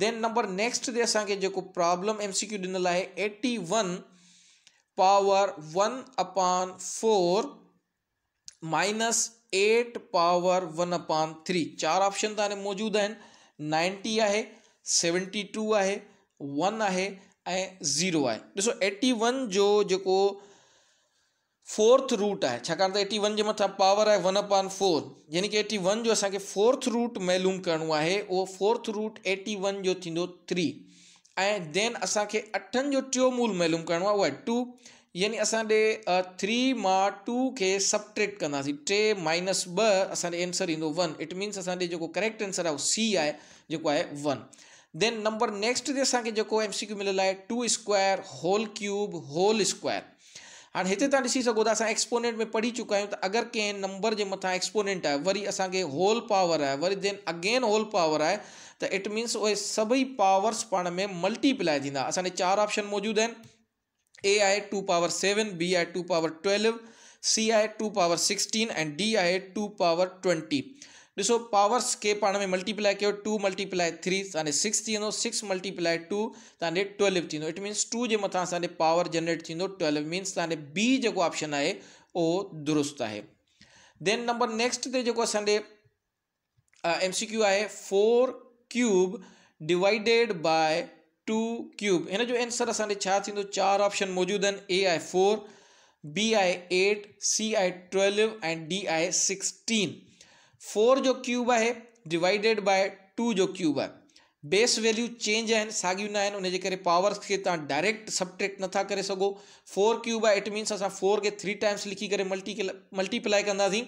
then number next असांखे असो problem M C Q ॾिनल eighty one power one upon four minus eight power one upon three चार option तो हाणे मौजूदु नाइंटी है सेवनटी टू है वन है ए ज़ीरो आहे ऐसो एटी वन जो जो फोर्थ रूट है छाकाणि त एटी वन जे मथां पावर आहे वन अपॉन फोर यानी कि एटी वन जो असांखे फोर्थ रूट मैलूम करिणो आहे उहो फोर्थ रूट एटी वन जो थींदो थ्री ऐं देन असांखे अठनि जो टियों मूल मैलूम करिणो आहे उहो आहे टू यानी असां ॾे थ्री मां टू खे सबट्रेक्ट कंदासीं टे माइनस ॿ असांजो एंसर ईंदो वन इट मीन्स असांजो जेको करेक्ट एंसर आहे उहो सी आहे जेको आहे वन देन नंबर नेक्स्ट ते असांखे जेको एम सी क्यू मिलियल आहे two square whole cube whole square हाँ इतने तव्हां ॾिसी सघो एक्सपोनेंट में पढ़ी चुका है तो अगर कें नंबर के मथां एक्सपोनेंट है वरी असांखे होल पावर है वरी देन अगेन होल पावर है त इट मीन्स उहे सभई पावर्स पाण में मल्टीप्लाई थींदा असांजे चार ऑप्शन मौजूदु आहिनि ए आए टू पावर सेवन बी आहे टू पावर ट्वेल्व सी आहे two power sixteen and D आहे टू पावर ट्वेंटी ॾिसो पावर्स खे पाण में मल्टीप्लाई कयो टू मल्टीप्लाई थ्री तव्हांजे सिक्स थी वेंदो सिक्स मल्टीप्लाई टू तव्हांजे ट्वेल्व थींदो इट मीन्स टू जे मथां असांजे पावर जनरेट थींदो ट्वेल्व मीन्स तव्हांजे बी जेको ऑप्शन आहे उहो दुरुस्त आहे देन नंबर नेक्स्ट ते जेको असांजे एम सी क्यू आहे four cube divided by two cube हिन जो एंसर असांजे छा थींदो चारि ऑप्शन मौजूदु आहिनि ए आहे फोर बी आहे एट सी आहे ट्वेल्व ऐं डी आहे सिक्सटीन फोर जो क्यूब है डिवाइडेड बाय टू जो क्यूब आहे बेस वैल्यू चेंज आहिनि साॻियूं न आहिनि उनजे करे पावर्स खे डायरेक्ट सब्ट्रैक्ट ना करे सघो फोर क्यूब आहे इट मीन्स असां फोर के थ्री टाइम्स लिखी करे मल्टी मल्टीप्लाई कंदासीं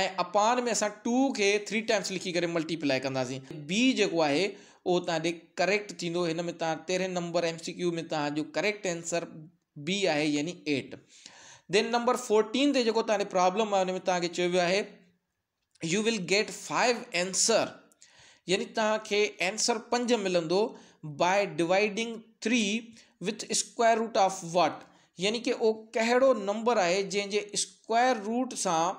ऐं अपान में असां टू खे थ्री टाइम्स लिखी कर मल्टीप्लाई कंदासीं बी जेको आहे उहो करेक्ट थींदो हिन में तव्हां नंबर एम सी क्यू में तव्हांजो करेक्ट एंसर बी आहे यानी एट देन नंबर फोर्टीन से जो तव्हांखे प्रॉब्लम है हुन में तव्हांखे you will get five answer यानी तव्हांखे एंसर पंज मिलंदो by dividing three with square root of what यानी कि वो कहिड़ो नंबर आहे जंहिंजे स्क्वायर रूट सां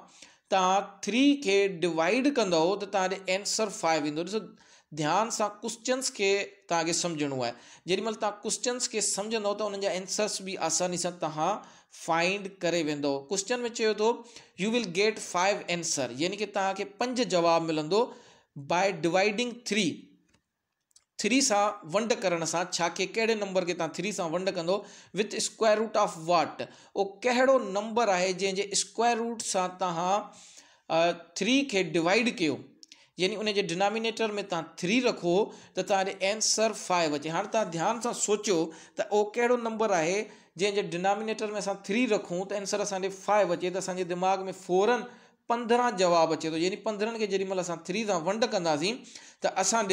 तव्हां थ्री खे डिवाइड कंदव त तव्हांजो आंसर फाइव इंदो ॾिसो तो ध्यान सां क्वेश्चन्स खे तव्हांखे सम्झणो आहे जेॾीमहिल मतलब तव्हां क्वेश्चन्स खे सम्झंदव त तो उन्हनि जा आंसर्स बि आसानी से तव्हां फाइंड करे वेंदो क्वेश्चन में चे तो you will get five answer यानी कि तव्हांखे पंज जवाबु मिलंदो बाय डिवाइडिंग थ्री थ्री सां वंड करण सां छाखे नंबर के तव्हां थ्री सां वंड कंदो with square root of what उहो कड़ो नंबर है जैसे स्क्वायर रूट से तव्हां थ्री खे डिवाइड कयो यानी उन जे में त्री रखो तो तव्हांजो एंसर फाइव अचे हाँ तव्हां ध्यान सां सोचियो त उहो कहिड़ो नंबर है जंहिं डिनोमिनेटर में असां थ्री रखूं त एंसर असां फाइव अचे त असांजे दिमाग़ में फोरन पंद्रहं जवाबु अचे थो यानी पंद्रहंनि खे जेॾीमहिल असां थ्री सां वंड कंदासीं त असां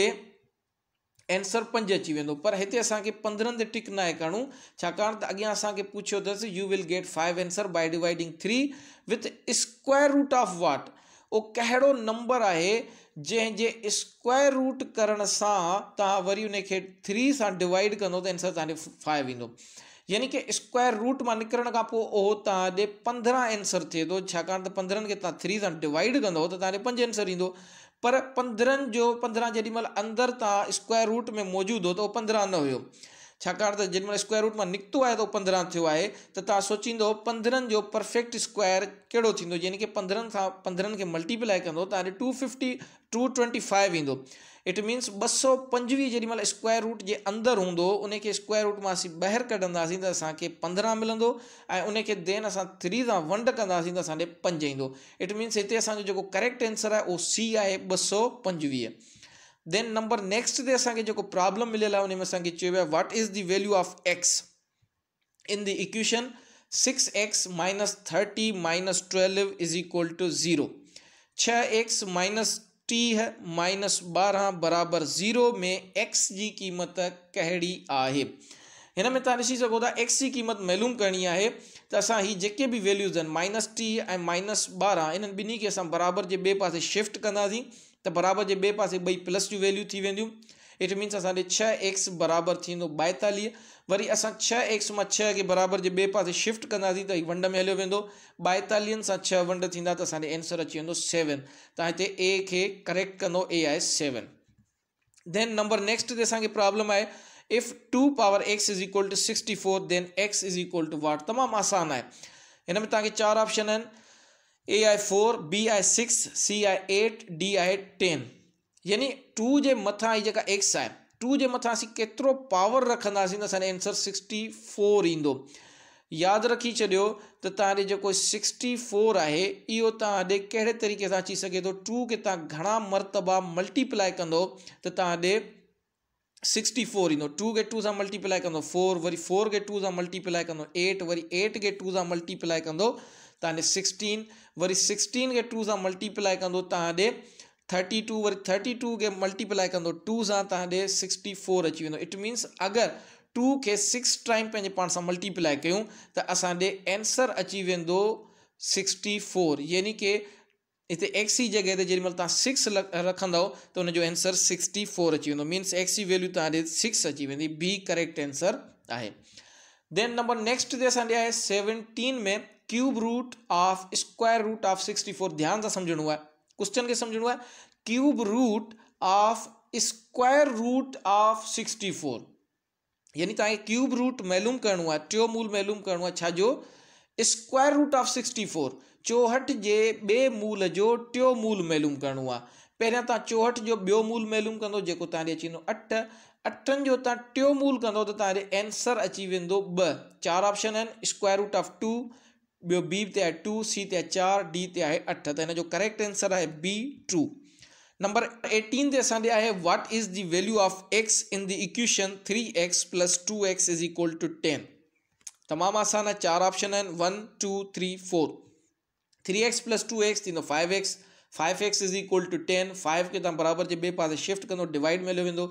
एंसर पंज अची वेंदो पर हिते असांखे पंद्रहं ते टिक न आहे करिणो छाकाणि त अॻियां असांखे पुछियो अथसि you will get five answer by dividing three with square root of what उहो कहिड़ो नंबर आहे जंहिंजे स्क्वायर रूट करण सां तव्हां वरी उनखे थ्री सां डिवाइड कंदो त आंसर तव्हांजो फाइव ईंदो यानी कि स्क्वायर रूट मां निकिरण खां पोइ उहो तव्हां ॾे पंद्रहं आंसर थिए थो छाकाणि त थ्री सां डिवाइड कंदो त पंज आंसर ईंदो पर पंद्रह जो पंद्रहं जेॾीमहिल अंदरि तव्हां स्क्वायर रूट में मौजूद हो तो पंद्रह न हो छाकाणि त जेॾीमहिल स्क्वाय रूट मां निकितो आहे त पंद्रहं थियो आहे त तव्हां सोचींदो पंद्रहं जो परफेक्ट स्क्वायर कहिड़ो थींदो यानी की पंद्रहं खां पंद्रहं खे मल्टीप्लाई कंदो तव्हां ॾे two fifty two twenty five ईंदो इट मीन्स ॿ सौ पंजवीह जेॾी महिल स्क्वायर रूट जे अंदरि हूंदो उन खे स्क्वायर रूट मां असीं ॿाहिरि कढंदासीं त असांखे पंद्रहं मिलंदो ऐं उन खे देन असां थ्री सां वंड कंदासीं त असां ॾे पंज ईंदो इट मीन्स हिते असांजो जेको करेक्ट एंसर आहे उहो सी आहे ॿ सौ पंजवीह देन नंबर नेक्स्ट ते असांखे जेको प्रॉब्लम मिलियल आहे हुन में असांखे is the value of x in the equation six x minus thirty minus twelve is equal to zero छः एक्स माइनस टी है माइनस बारह बराबर ज़ीरो में एक्स की क़ीमत कहिड़ी है हिन में तव्हां ॾिसी एक्स की क़ीमत मालूम करनी तो है त असां ही जेके बि values minus T A minus बारह इन बिन्हीं खे असां बराबरि जे ॿिए शिफ्ट कंदासीं तो बराबर जे बे पासे बई प्लस जो वैल्यू थी वेंदियूं इट मीन्स असांजे छह एक्स बराबर थींदो ॿाएतालीह वरी अस छह एक्स में छह के बराबर जे बे पासे शिफ्ट कंदासीं त वंड में हलो वो ॿाएतालीहनि सां छह वंड थींदा त असांजो एंसर अची वेंदो सेवन तव्हां हिते ए खे करेक्ट कंदो ए आहे सेवन दैन नंबर नेक्स्ट से असांखे प्रॉब्लम आहे if two power x is equal to sixty four then x is equal to what तमाम आसान है हिन में तव्हांखे ऑप्शन आहिनि A I four B I six C I eight D I ten यानी टू के मथां ही जी एक्स आहे टू के मथां असीं केतिरो पावर रखंदासीं त असांजो एंसर सिक्सटी फोर ईंदो याद रखी छॾियो तो तव्हां जेको सिक्सटी फोर है इहो तव्हां ॾे तरीक़े से अची सघे तो टू के तव्हां घणा मरतबा मल्टीप्लाई कंदो त तव्हां सिक्सटी फोर ईंदो टू के टू से मल्टीप्लाई कौ फोर वरी फोर के टू से मल्टीप्लाई कंदो एट वरी एट के टू से मल्टीप्लाई कौ तव्हांजे सिक्सटीन वरी सिक्सटीन खे टू सां मल्टीप्लाए कंदो तव्हां ॾे थर्टी टू वरी थर्टी टू खे मल्टीप्लाए कंदो टू सां तव्हां ॾे सिक्सटी फोर अची वेंदो इट मीन्स अगरि टू खे सिक्स टाइम पंहिंजे पाण सां मल्टीप्लाए कयूं त असां ॾे एंसर अची वेंदो सिक्सटी फोर यानी की हिते एक्स जी जॻह ते जेॾीमहिल तव्हां सिक्स रखंदव त हुनजो एंसर सिक्सटी फोर अची वेंदो मीन्स एक्स जी वैल्यू तव्हां ॾे सिक्स अची वेंदी बी करेक्ट एंसर आहे देन नंबर नेक्स्ट ते असां ॾे आहे सेवनटीन में cube root of square root of sixty four ध्यान से समझण हुआ क्वेश्चन के समझण हुआ cube root of square root of sixty four यानी तव्हांखे क्यूब रूट मालूम करणो आहे टियों मूल मालूम करणो आहे छाजो अच्छा square root of sixty four चोहठि के बे मूल जो टियों मूल मालूम करणो आहे पहिरियां तव्हां चोहठि जो बो मूल मालूम कंदो जेको तव्हां अची अठ अठन जो तव्हां टियों मूल कंदो तो तव्हां एंसर अची वेंदो ॿ चारि option square root of two बो बी ते आहे टू सी ते चार डी ते आहे अठ तो इन करेक्ट आंसर है बी टू नंबर एटीन ते असांजे है what is the value of x in the equation three x plus two x is equal to ten तमाम आसान है चार ऑप्शन one two three four three x plus two x थींदो five x five x is equal to ten five के तुम बराबर जे बे पास shift कंदो डिवाइड मिले वो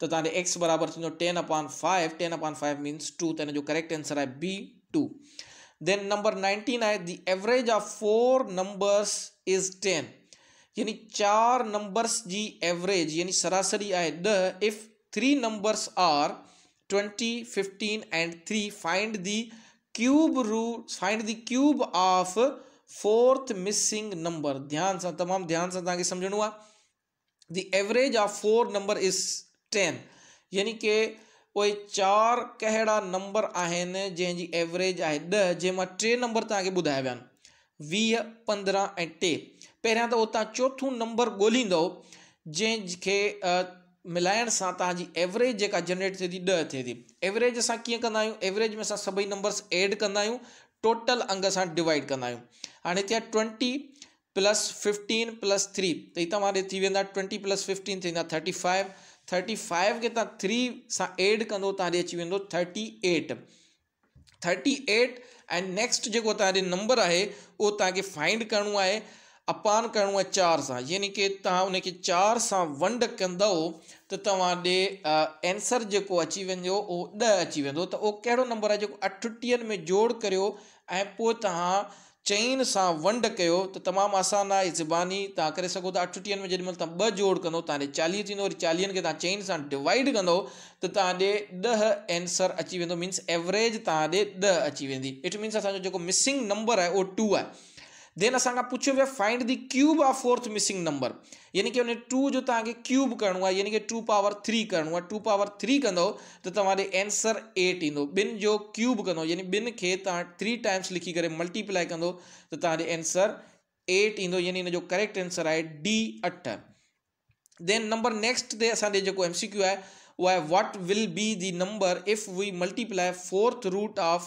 तो एक्स बराबर ten upon five ten upon five means two तो हिन करेक्ट आंसर है B two then number nineteen आए the average of four numbers is ten यानी चार नंबर्स जी एवरेज यानी सरासरी आए the if three numbers are twenty fifteen and three find the cube root find the cube of fourth missing number ध्यान से तमाम ध्यान से तक समझण आ the average of four number is ten यानी कि उहे चारि कहिड़ा नंबर आहिनि जंहिंजी एवरेज है दह जैं टे नंबर तव्हांखे ॿुधाया विया आहिनि वीह पंद्रहं ऐं टे पहिरियां तो उहो नंबर ॻोल्हींदव जंहिंखे मिलाइण सां तव्हांजी एवरेज जनरेट थे थी दह थे थी एवरेज अस कीअं एवरेज में सभी सभई नंबर्स एड कंदा टोटल अंग सां डिवाइड कंदा हाँ हाणे twenty plus fifteen plus three तो हितां थी वेंदा twenty plus fifteen thirty five thirty five खे थ्री सां एड कंदो तव्हां अची वेंदो थर्टी एट थर्टी एट ऐं नेक्स्ट जो तव्हांजे नंबर आहे वो तव्हांखे फाइंड करिणो आहे अपान करिणो है चार सां यानी की तव्हां उनखे चारि सां वंड कंदव त तो तव्हां एंसर जो अची वो उहो ॾह अची वो तो उहो नंबर है जेको अठटीहनि में जोड़ करियो ऐं चैन से वंड कयो त तमामु आसानु आहे ज़बानी तव्हां करे सघो था अठटीहनि में जेॾीमहिल तव्हां ॿ जोड़ कंदो तव्हां ॾे वो थींदो के चैन से डिवाइड कंदो त तव्हां एंसर अची वो मीन्स एवरेज तव्हां ॾे ॾह अची वेंदी इट मीन्स असो मिसिंग नंबर है वो टू है अस ಸಂಗ ಪುಚ್ಚುವೆ find the cube of fourth missing number यानी कि उन्हें टू जो तव्हांखे क्यूब करिणो यानी कि टू पावर थ्री करिणो है टू पावर थ्री कौ तो तव्हांजे एंसर एट इंदो बिन जो क्यूब कौ यानी बिन के थ्री टाइम्स लिखी कर मल्टीप्लाई कौ तो तेज एंसर एट इंदो यानी हिन करेक्ट एंसर है डी अठ देन नंबर नेक्स्ट दे असो एम सी क्यू है वो है what will be the number if we multiply fourth root of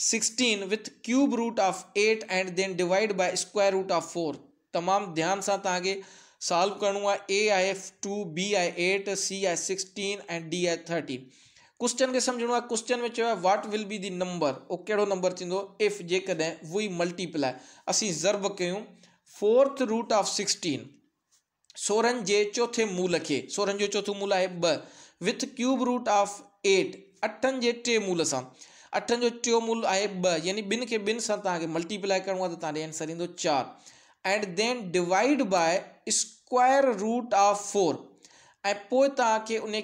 sixteen with cube root of eight and then divide by square root of four तमाम ध्यान से आगे solve करूँगा A I F two B I eight C I sixteen and D I thirteen question के सम्झणो आहे question में चयो आहे विल बी दी नंबर उहो कड़ो नंबर थींदो इफ जेकॾहिं उहो ई मल्टीप्लाए असीं ज़र्ब कयूं फोर्थ रूट ऑफ सिक्सटीन सोरहनि के चौथे मूल के सोरहनि जो चोथों मूल है ॿ with cube root of eight अठन के टे मूल से अठनि जो टियों मूल आहे ॿ यानी ॿिनि खे ॿिनि सां तव्हांखे मल्टीप्लाए करिणो आहे त तव्हांजो आंसर ईंदो चारि and then divide by square root of four ऐं पोइ तव्हांखे उन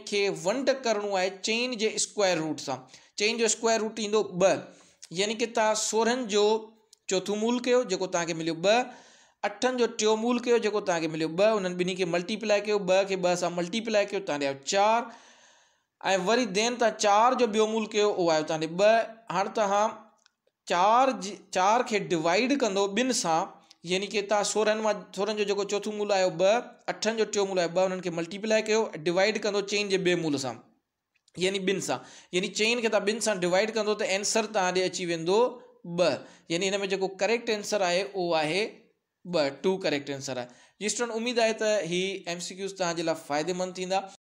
वंड करिणो आहे चेन जे स्क्वायर रूट से चेन जो स्क्वायर रूट ईंदो ॿ यानी की तव्हां जो चौथो मूल कयो जेको तव्हांखे मिलियो ॿ अठनि जो टियों मूल कयो जेको तव्हांखे मिलियो ॿ हुननि ॿिन्ही खे मल्टीप्लाए कयो ॿ खे ॿ सां ऐं वरी देन तव्हां चारि जो ॿियो मुल कयो उहो आयो तव्हां ॾे ॿ हाणे तव्हां चारि जी डिवाइड कंदो ॿिनि सां यानी की तव्हां सोरहनि मां सोरहनि जो जेको मुल आयो ॿ अठनि जो टियों मुल आयो मल्टीप्लाई कर डिवाइड कंदो चेन के बे मुल से यानी बिन सां यानी चेन के बिन से डिवाइड कंदो त एंसर तव्हां ॾे अची वेंदो ॿ यानी हिन में करेक्ट एंसर आहे उहो आहे ॿ टू करेक्ट एंसर आहे जिस तरह उमेद आहे त हीअ एम सी क्यूज़ तव्हांजे लाइ